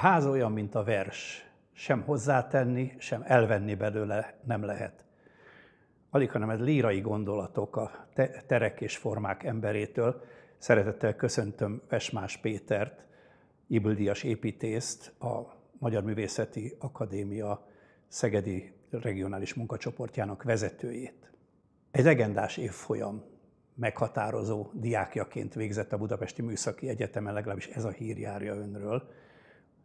ház olyan, mint a vers. Sem hozzátenni, sem elvenni belőle nem lehet. Alig, hanem ez lírai gondolatok a terek és formák emberétől. Szeretettel köszöntöm Vesmás Pétert, Ibüldias építészt, a Magyar Művészeti Akadémia Szegedi Regionális Munkacsoportjának vezetőjét. Egy legendás évfolyam meghatározó diákjaként végzett a Budapesti Műszaki Egyetemen, legalábbis ez a hír járja önről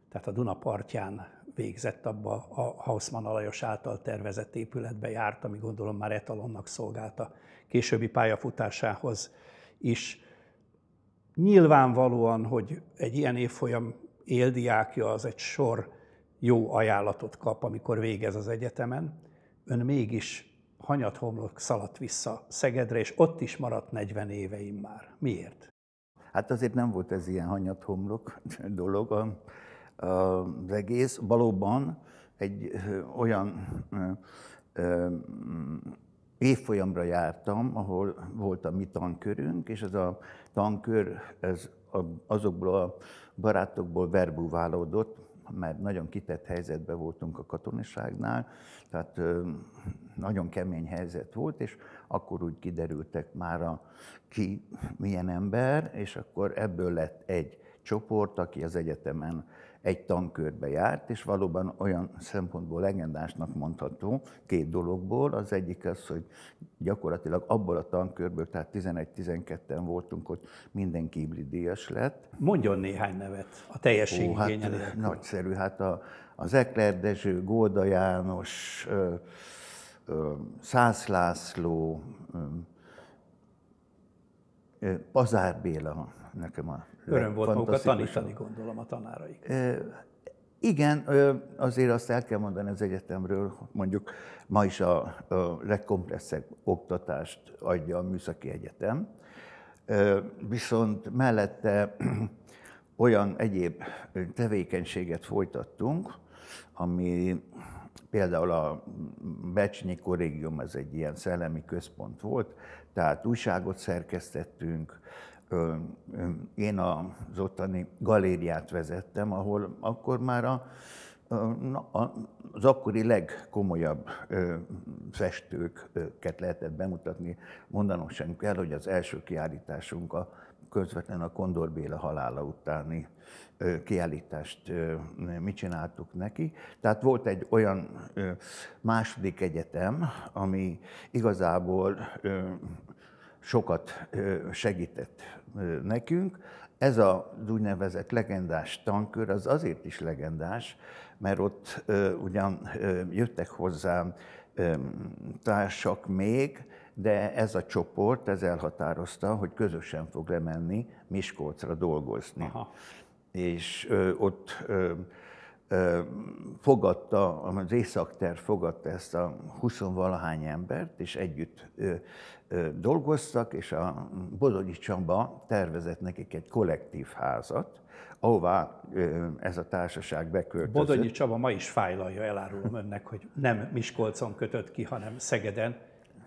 tehát a Duna partján végzett abba a Hausmann Alajos által tervezett épületbe járt, ami gondolom már etalonnak szolgált a későbbi pályafutásához is. Nyilvánvalóan, hogy egy ilyen évfolyam éldiákja az egy sor jó ajánlatot kap, amikor végez az egyetemen, ön mégis hanyat homlok szaladt vissza Szegedre, és ott is maradt 40 éveim már. Miért? Hát azért nem volt ez ilyen hanyat homlok dolog az egész. Valóban egy olyan évfolyamra jártam, ahol volt a mi tankörünk, és ez a tankör ez azokból a barátokból verbúválódott, mert nagyon kitett helyzetben voltunk a katonaságnál, tehát nagyon kemény helyzet volt, és akkor úgy kiderültek már a, ki milyen ember, és akkor ebből lett egy csoport, aki az egyetemen egy tankörbe járt, és valóban olyan szempontból legendásnak mondható két dologból. Az egyik az, hogy gyakorlatilag abból a tankörből, tehát 11-12-en voltunk ott, mindenki hibridíjas lett. Mondjon néhány nevet a teljesség Ó, hát Nagyszerű, hát a, az Ekler Dezső, Góda János, ö, ö, Szász László, ö, Pazár Béla, nekem a Öröm volt magukat tanítani, gondolom, a tanáraik. Igen, azért azt el kell mondani az egyetemről, mondjuk ma is a, legkompresszebb oktatást adja a Műszaki Egyetem, viszont mellette olyan egyéb tevékenységet folytattunk, ami például a Becsnyi Korégium, ez egy ilyen szellemi központ volt, tehát újságot szerkesztettünk, én az ottani galériát vezettem, ahol akkor már a, a, az akkori legkomolyabb festőket lehetett bemutatni. Mondanom sem kell, hogy az első kiállításunk a közvetlen a Kondor Béla halála utáni kiállítást mi csináltuk neki. Tehát volt egy olyan második egyetem, ami igazából sokat segített nekünk. Ez az úgynevezett legendás tankör, az azért is legendás, mert ott ugyan jöttek hozzám társak még, de ez a csoport, ez elhatározta, hogy közösen fog lemenni Miskolcra dolgozni. Aha. És ott fogadta, az északter fogadta ezt a huszonvalahány embert, és együtt dolgoztak, és a Bodogyi Csaba tervezett nekik egy kollektív házat, ahová ez a társaság beköltözött. Bodogyi Csaba ma is fájlalja, elárulom önnek, hogy nem Miskolcon kötött ki, hanem Szegeden.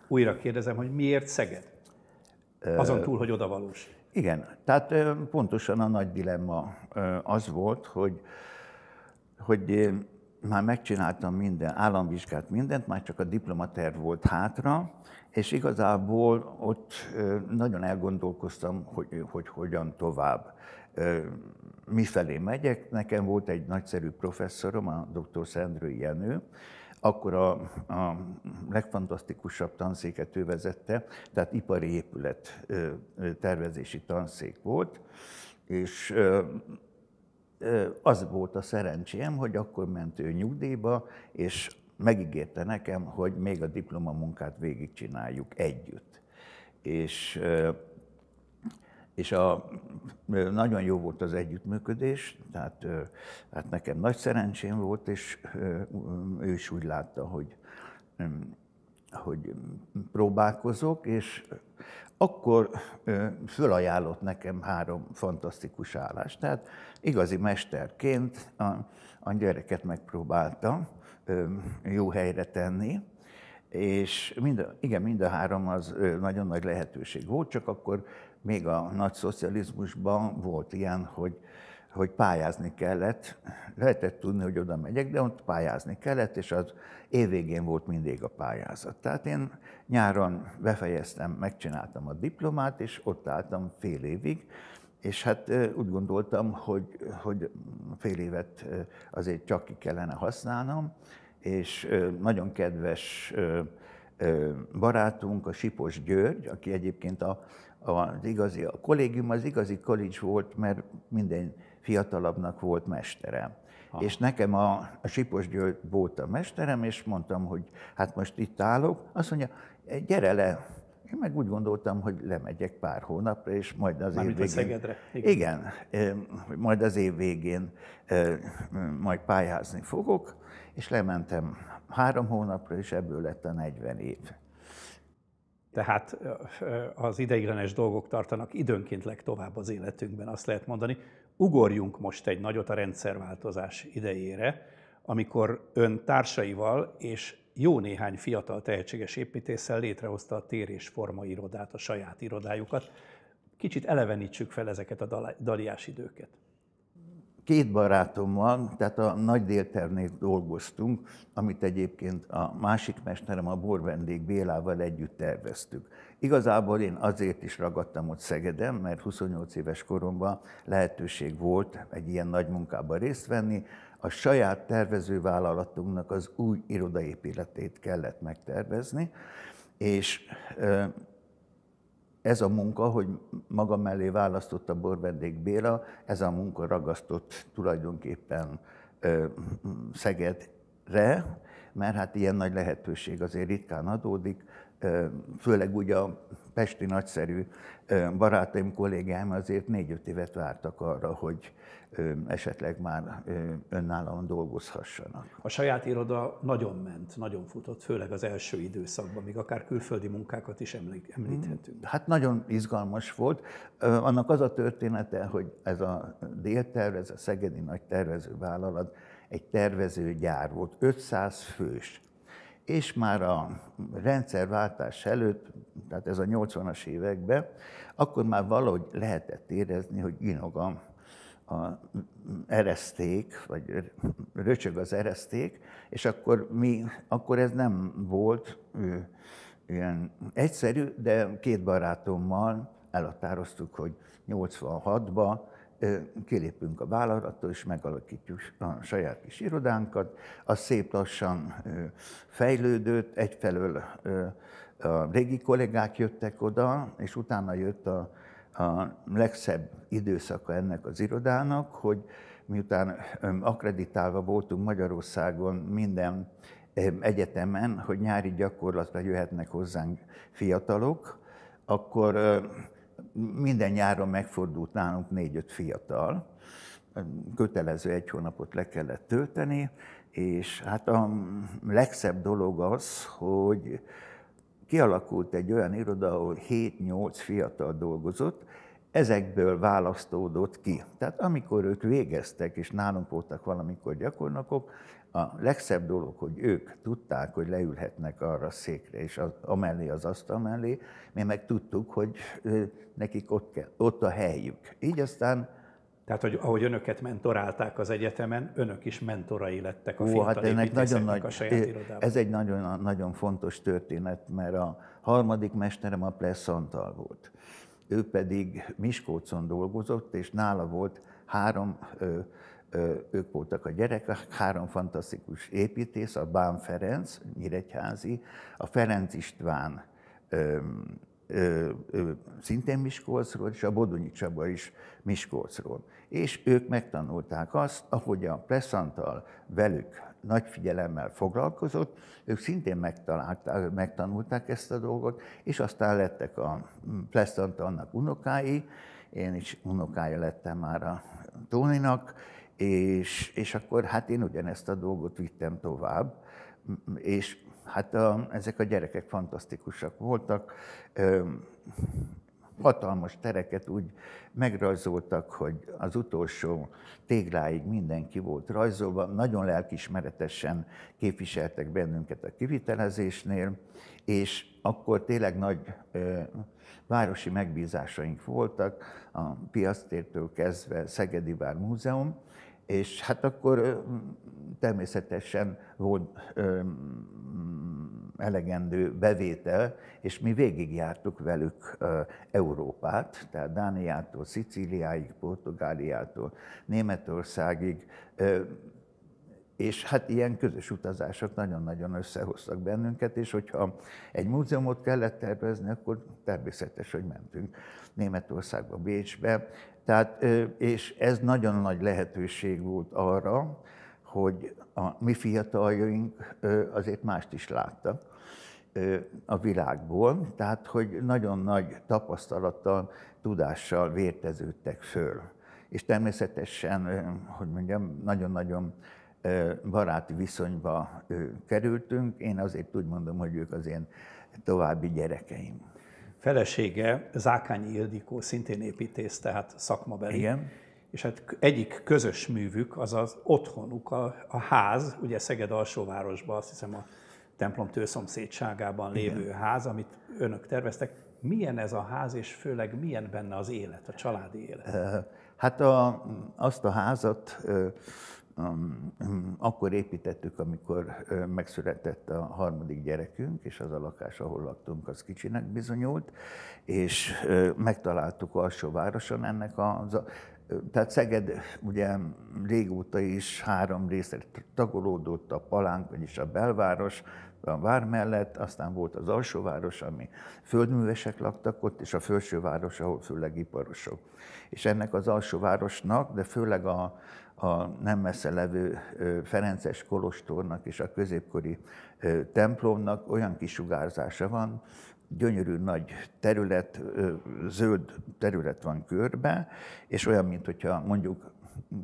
Újra kérdezem, hogy miért Szeged? Azon túl, hogy oda Igen, tehát pontosan a nagy dilemma az volt, hogy hogy én már megcsináltam minden, államvizsgát, mindent, már csak a diplomater volt hátra, és igazából ott nagyon elgondolkoztam, hogy, hogy hogyan tovább. Mifelé megyek, nekem volt egy nagyszerű professzorom, a dr. Szendrői Jenő, akkor a, a legfantasztikusabb tanszéket ő vezette, tehát ipari épület tervezési tanszék volt, és az volt a szerencsém, hogy akkor ment ő nyugdíjba, és megígérte nekem, hogy még a diplomamunkát végigcsináljuk együtt. És, és a, nagyon jó volt az együttműködés, tehát hát nekem nagy szerencsém volt, és ő is úgy látta, hogy hogy próbálkozok, és akkor fölajánlott nekem három fantasztikus állást. Tehát igazi mesterként a, a gyereket megpróbálta jó helyre tenni, és mind a, igen, mind a három az nagyon nagy lehetőség volt, csak akkor még a nagy szocializmusban volt ilyen, hogy hogy pályázni kellett. Lehetett tudni, hogy oda megyek, de ott pályázni kellett, és az évvégén volt mindig a pályázat. Tehát én nyáron befejeztem, megcsináltam a diplomát, és ott álltam fél évig, és hát úgy gondoltam, hogy, hogy fél évet azért csak ki kellene használnom, és nagyon kedves barátunk, a Sipos György, aki egyébként a, az igazi, a kollégium az igazi college volt, mert minden fiatalabbnak volt mesterem. Ha. És nekem a, a Sipos György volt a mesterem, és mondtam, hogy hát most itt állok. Azt mondja, gyere le, én meg úgy gondoltam, hogy lemegyek pár hónapra, és majd az Mármint év végén... Szegedre. Igen. igen, majd az év végén majd pályázni fogok, és lementem három hónapra, és ebből lett a 40 év. Tehát az ideiglenes dolgok tartanak időnként legtovább az életünkben, azt lehet mondani. Ugorjunk most egy nagyot a rendszerváltozás idejére, amikor ön társaival és jó néhány fiatal tehetséges építéssel létrehozta a tér és forma irodát, a saját irodájukat. Kicsit elevenítsük fel ezeket a daliás időket két barátommal, tehát a Nagy Délternél dolgoztunk, amit egyébként a másik mesterem, a Borvendék Bélával együtt terveztük. Igazából én azért is ragadtam ott Szegeden, mert 28 éves koromban lehetőség volt egy ilyen nagy munkában részt venni, a saját tervezővállalatunknak az új irodaépületét kellett megtervezni, és ez a munka, hogy maga mellé választotta Borvendék Béla, ez a munka ragasztott tulajdonképpen ö, Szegedre, mert hát ilyen nagy lehetőség azért ritkán adódik, főleg ugye a pesti nagyszerű barátaim, kollégáim azért négy-öt évet vártak arra, hogy esetleg már önállóan dolgozhassanak. A saját iroda nagyon ment, nagyon futott, főleg az első időszakban, még akár külföldi munkákat is említhetünk. Hát nagyon izgalmas volt. Annak az a története, hogy ez a délterv, ez a Szegedi Nagy tervezővállalat egy tervezőgyár volt, 500 fős és már a rendszerváltás előtt, tehát ez a 80-as években, akkor már valahogy lehetett érezni, hogy inog a, ereszték, vagy röcsög az ereszték, és akkor, mi, akkor ez nem volt ilyen egyszerű, de két barátommal elhatároztuk, hogy 86 ban kilépünk a vállalattól, és megalakítjuk a saját kis irodánkat. Az szép lassan fejlődött, egyfelől a régi kollégák jöttek oda, és utána jött a, a legszebb időszaka ennek az irodának, hogy miután akreditálva voltunk Magyarországon minden egyetemen, hogy nyári gyakorlatra jöhetnek hozzánk fiatalok, akkor minden nyáron megfordult nálunk négy-öt fiatal, kötelező egy hónapot le kellett tölteni, és hát a legszebb dolog az, hogy kialakult egy olyan iroda, ahol 7-8 fiatal dolgozott, ezekből választódott ki. Tehát amikor ők végeztek, és nálunk voltak valamikor gyakornokok, a legszebb dolog, hogy ők tudták, hogy leülhetnek arra a székre, és az, amellé az asztal mellé, mi meg tudtuk, hogy nekik ott, kell, ott a helyük. Így aztán tehát, hogy ahogy önöket mentorálták az egyetemen, önök is mentorai lettek a hát fiatal hát ennek nagyon nagy, a saját irodában. Ez egy nagyon, nagyon fontos történet, mert a harmadik mesterem a Pless Antal volt. Ő pedig Miskolcon dolgozott, és nála volt három ö, ők voltak a gyerekek, három fantasztikus építész, a Bán Ferenc, Nyíregyházi, a Ferenc István, ö, ö, ö, szintén Miskolcról, és a Bodonyi Csaba is Miskolcról. És ők megtanulták azt, ahogy a Presszantal velük nagy figyelemmel foglalkozott, ők szintén megtalálták, megtanulták ezt a dolgot, és aztán lettek a Presszantalnak unokái, én is unokája lettem már a Tóninak, és, és akkor hát én ugyanezt a dolgot vittem tovább, és hát a, ezek a gyerekek fantasztikusak voltak, ö, hatalmas tereket úgy megrajzoltak, hogy az utolsó tégláig mindenki volt rajzolva, nagyon lelkismeretesen képviseltek bennünket a kivitelezésnél, és akkor tényleg nagy ö, városi megbízásaink voltak, a Piasztértől kezdve Szegedi Vár Múzeum, és hát akkor természetesen volt elegendő bevétel, és mi végigjártuk velük Európát, tehát Dániától, Szicíliáig, Portugáliától, Németországig, és hát ilyen közös utazások nagyon-nagyon összehoztak bennünket, és hogyha egy múzeumot kellett tervezni, akkor természetes, hogy mentünk Németországba, Bécsbe, tehát, és ez nagyon nagy lehetőség volt arra, hogy a mi fiataljaink azért mást is láttak a világból, tehát hogy nagyon nagy tapasztalattal, tudással vérteződtek föl. És természetesen, hogy mondjam, nagyon-nagyon baráti viszonyba kerültünk. Én azért úgy mondom, hogy ők az én további gyerekeim felesége Zákányi Ildikó, szintén építész, tehát szakmabeli. Igen. És hát egyik közös művük az az otthonuk, a, a ház, ugye Szeged alsóvárosban, azt hiszem a templom tőszomszédságában lévő Igen. ház, amit önök terveztek. Milyen ez a ház, és főleg milyen benne az élet, a családi élet? Hát a, azt a házat akkor építettük, amikor megszületett a harmadik gyerekünk, és az a lakás, ahol laktunk, az kicsinek bizonyult, és megtaláltuk alsó városon ennek a, tehát Szeged ugye régóta is három részre tagolódott a Palánk, vagyis a belváros, a vár mellett, aztán volt az alsóváros, ami földművesek laktak ott, és a felsőváros, ahol főleg iparosok. És ennek az alsóvárosnak, de főleg a, a nem messze levő Ferences Kolostornak és a középkori templomnak olyan kisugárzása van, gyönyörű nagy terület, zöld terület van körbe, és olyan, mint hogyha mondjuk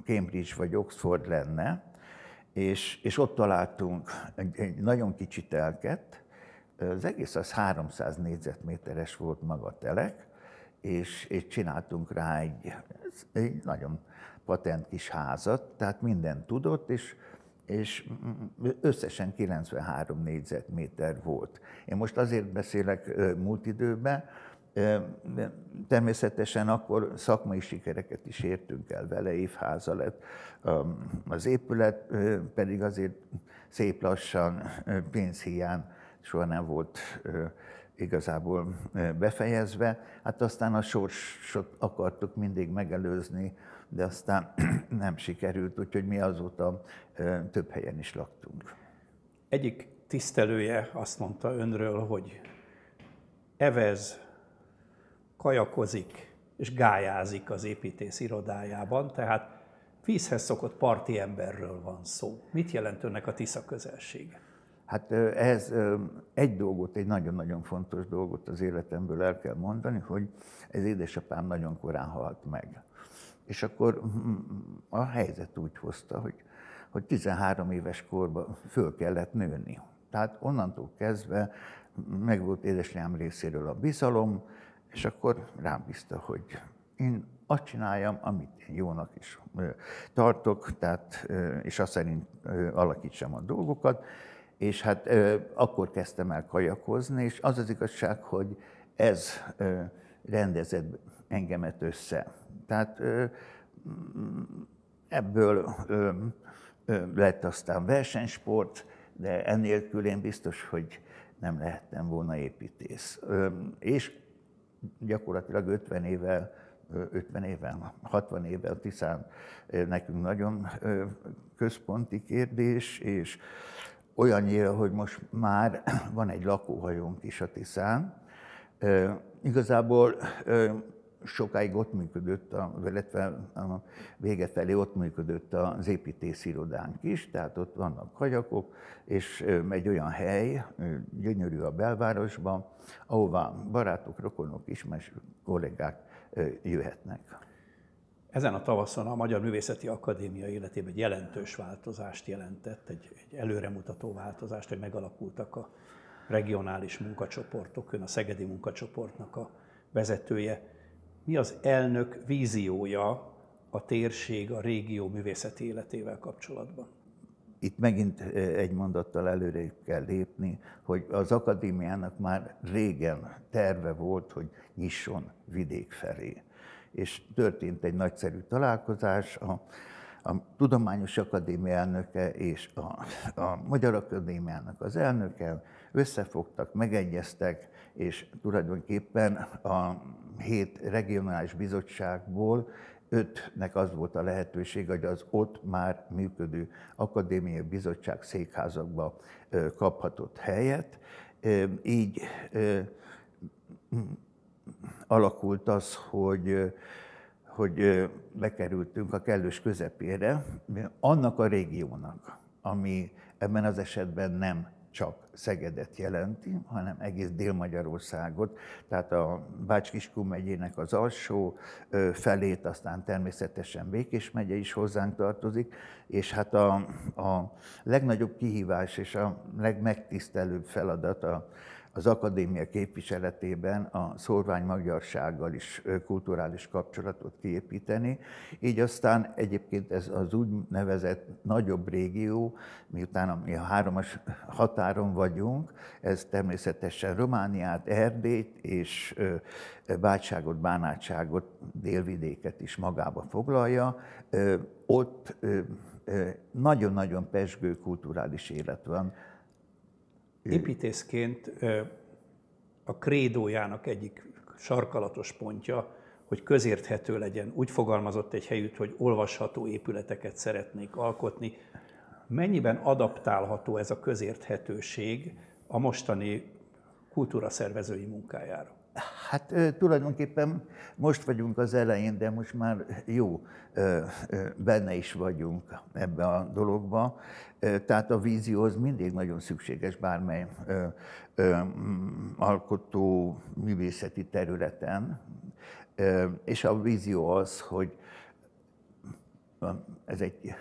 Cambridge vagy Oxford lenne, és, és ott találtunk egy, egy nagyon kicsi telket, az egész az 300 négyzetméteres volt maga a telek, és, és csináltunk rá egy, egy nagyon patent kis házat, tehát mindent tudott, és, és összesen 93 négyzetméter volt. Én most azért beszélek múlt időben, Természetesen akkor szakmai sikereket is értünk el vele, évháza lett. Az épület pedig azért szép lassan, pénzhiány soha nem volt igazából befejezve. Hát aztán a sorsot akartuk mindig megelőzni, de aztán nem sikerült, úgyhogy mi azóta több helyen is laktunk. Egyik tisztelője azt mondta önről, hogy evez, kajakozik és gályázik az építész irodájában, tehát vízhez szokott parti emberről van szó. Mit jelent önnek a Tisza közelsége? Hát ehhez egy dolgot, egy nagyon-nagyon fontos dolgot az életemből el kell mondani, hogy ez édesapám nagyon korán halt meg. És akkor mm, a helyzet úgy hozta, hogy, hogy 13 éves korban föl kellett nőni. Tehát onnantól kezdve megvolt édesanyám részéről a bizalom, és akkor rám bízta, hogy én azt csináljam, amit én jónak is tartok, tehát, és azt szerint alakítsam a dolgokat. És hát akkor kezdtem el kajakozni, és az az igazság, hogy ez rendezett engemet össze tehát ebből lett aztán versenysport, de ennélkül én biztos, hogy nem lehettem volna építész. És gyakorlatilag 50 évvel 50 évvel, 60 évvel Tiszán nekünk nagyon központi kérdés, és olyannyira, hogy most már van egy lakóhajónk is a Tiszán. Igazából sokáig ott működött, a, illetve a vége felé ott működött az építészirodánk is, tehát ott vannak kajakok, és egy olyan hely, gyönyörű a belvárosban, ahová barátok, rokonok, ismerős kollégák jöhetnek. Ezen a tavaszon a Magyar Művészeti Akadémia életében egy jelentős változást jelentett, egy, egy előremutató változást, hogy megalakultak a regionális munkacsoportok, ön a Szegedi munkacsoportnak a vezetője mi az elnök víziója a térség, a régió művészeti életével kapcsolatban? Itt megint eh, egy mondattal előre kell lépni, hogy az akadémiának már régen terve volt, hogy nyisson vidék felé. És történt egy nagyszerű találkozás, a, a Tudományos Akadémia elnöke és a, a Magyar Akadémiának az elnöke összefogtak, megegyeztek, és tulajdonképpen a hét regionális bizottságból ötnek az volt a lehetőség, hogy az ott már működő akadémiai bizottság székházakba kaphatott helyet. Így alakult az, hogy hogy bekerültünk a kellős közepére annak a régiónak, ami ebben az esetben nem csak Szegedet jelenti, hanem egész Dél-Magyarországot, tehát a Bács-Kiskun megyének az alsó felét, aztán természetesen Békés megye is hozzánk tartozik, és hát a, a legnagyobb kihívás és a legmegtisztelőbb feladat a az akadémia képviseletében a szorvány magyarsággal is kulturális kapcsolatot kiépíteni. Így aztán egyébként ez az úgynevezett nagyobb régió, miután mi a háromas határon vagyunk, ez természetesen Romániát, Erdélyt és Bátságot, Bánátságot, délvidéket is magába foglalja. Ott nagyon-nagyon pesgő kulturális élet van, építészként a krédójának egyik sarkalatos pontja, hogy közérthető legyen. Úgy fogalmazott egy helyütt, hogy olvasható épületeket szeretnék alkotni. Mennyiben adaptálható ez a közérthetőség a mostani kultúraszervezői munkájára? Hát tulajdonképpen most vagyunk az elején, de most már jó, benne is vagyunk ebbe a dologba. Tehát a vízió az mindig nagyon szükséges bármely alkotó művészeti területen, és a vízió az, hogy ez egy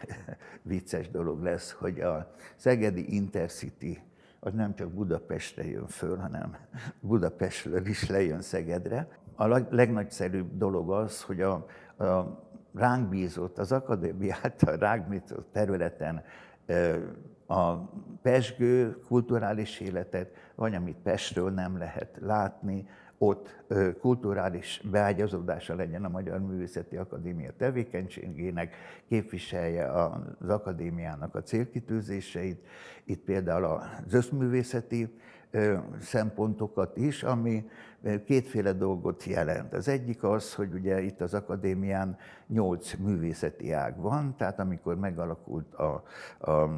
vicces dolog lesz, hogy a Szegedi Intercity az nem csak Budapestre jön föl, hanem Budapestről is lejön Szegedre. A legnagyszerűbb dolog az, hogy a, a ránk bízott, az akadémia által ránk bízott területen a pesgő kulturális életet, vagy amit Pestről nem lehet látni, ott kulturális beágyazódása legyen a Magyar Művészeti Akadémia tevékenységének, képviselje az akadémiának a célkitűzéseit, itt például az összművészeti szempontokat is, ami kétféle dolgot jelent. Az egyik az, hogy ugye itt az akadémián nyolc művészeti ág van, tehát amikor megalakult a, a mm,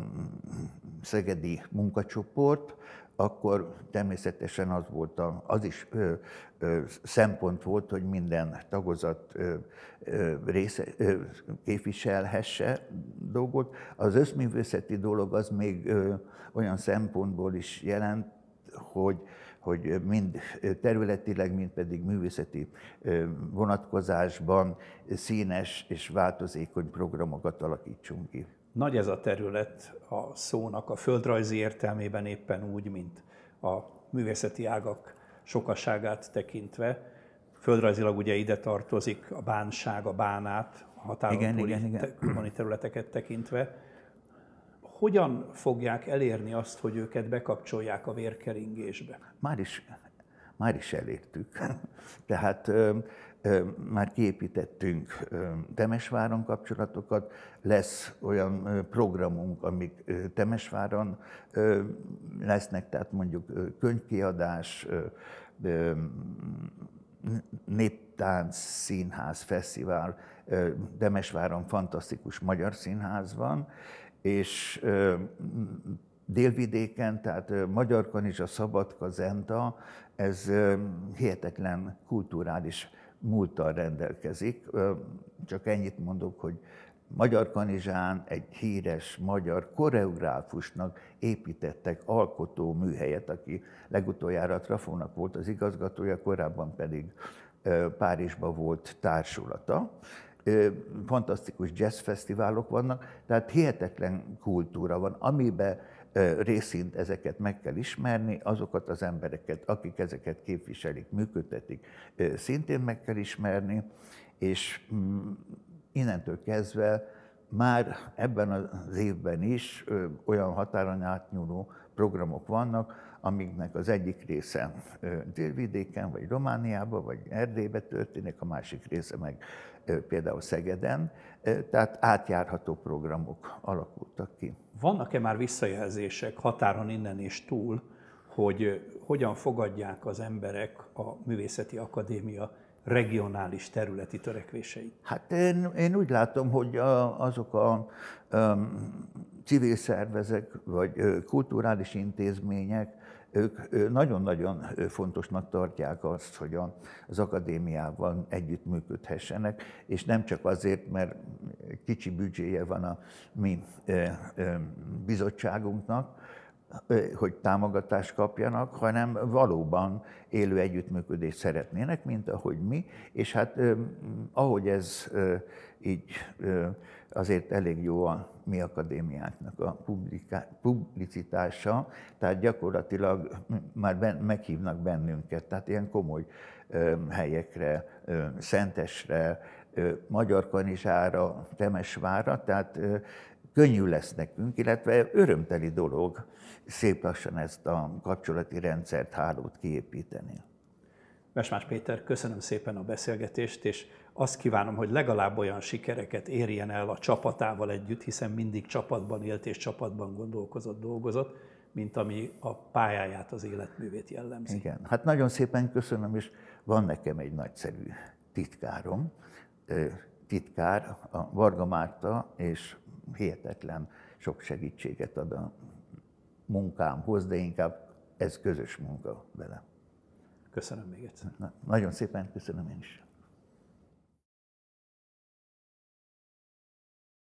szegedi munkacsoport, akkor természetesen az volt a, az is ö, ö, szempont volt, hogy minden tagozat ö, ö, része, ö, képviselhesse dolgot. Az összművészeti dolog az még ö, olyan szempontból is jelent, hogy hogy mind területileg, mind pedig művészeti vonatkozásban színes és változékony programokat alakítsunk ki nagy ez a terület a szónak a földrajzi értelmében éppen úgy, mint a művészeti ágak sokaságát tekintve. Földrajzilag ugye ide tartozik a bánság, a bánát, a határon túli igen, igen. területeket tekintve. Hogyan fogják elérni azt, hogy őket bekapcsolják a vérkeringésbe? Már is, már is elértük. Tehát már kiépítettünk Temesváron kapcsolatokat, lesz olyan programunk, amik Temesváron lesznek, tehát mondjuk könyvkiadás, néptánc, színház, fesztivál, Temesváron fantasztikus magyar színház van, és délvidéken, tehát Magyarkan is a Szabadka Zenta, ez hihetetlen kulturális múlttal rendelkezik. Csak ennyit mondok, hogy Magyar Kanizsán egy híres magyar koreográfusnak építettek alkotó műhelyet, aki legutoljára Trafónak volt az igazgatója, korábban pedig Párizsban volt társulata. Fantasztikus jazzfesztiválok vannak, tehát hihetetlen kultúra van, amiben részint ezeket meg kell ismerni, azokat az embereket, akik ezeket képviselik, működtetik, szintén meg kell ismerni, és mm, innentől kezdve már ebben az évben is olyan határon átnyúló programok vannak, amiknek az egyik része délvidéken, vagy Romániában, vagy Erdélyben történik, a másik része meg például Szegeden, tehát átjárható programok alakultak ki. Vannak-e már visszajelzések határon innen és túl, hogy hogyan fogadják az emberek a Művészeti Akadémia regionális területi törekvéseit? Hát én, én úgy látom, hogy a, azok a civil szervezek vagy kulturális intézmények, ők nagyon-nagyon fontosnak tartják azt, hogy az akadémiával együttműködhessenek, és nem csak azért, mert kicsi büdzséje van a mi bizottságunknak, hogy támogatást kapjanak, hanem valóban élő együttműködést szeretnének, mint ahogy mi, és hát ahogy ez így azért elég jó a mi akadémiáknak a publicitása, tehát gyakorlatilag már ben, meghívnak bennünket, tehát ilyen komoly ö, helyekre, ö, Szentesre, ö, Magyar Kanizsára, Temesvára, tehát ö, könnyű lesz nekünk, illetve örömteli dolog szép lassan ezt a kapcsolati rendszert, hálót kiépíteni. Vesmás Péter, köszönöm szépen a beszélgetést, és azt kívánom, hogy legalább olyan sikereket érjen el a csapatával együtt, hiszen mindig csapatban élt és csapatban gondolkozott, dolgozott, mint ami a pályáját, az életművét jellemzi. Igen, hát nagyon szépen köszönöm, és van nekem egy nagyszerű titkárom, titkár, a Varga Márta, és hihetetlen sok segítséget ad a munkámhoz, de inkább ez közös munka vele. Köszönöm még egyszer. Na, nagyon szépen köszönöm én is.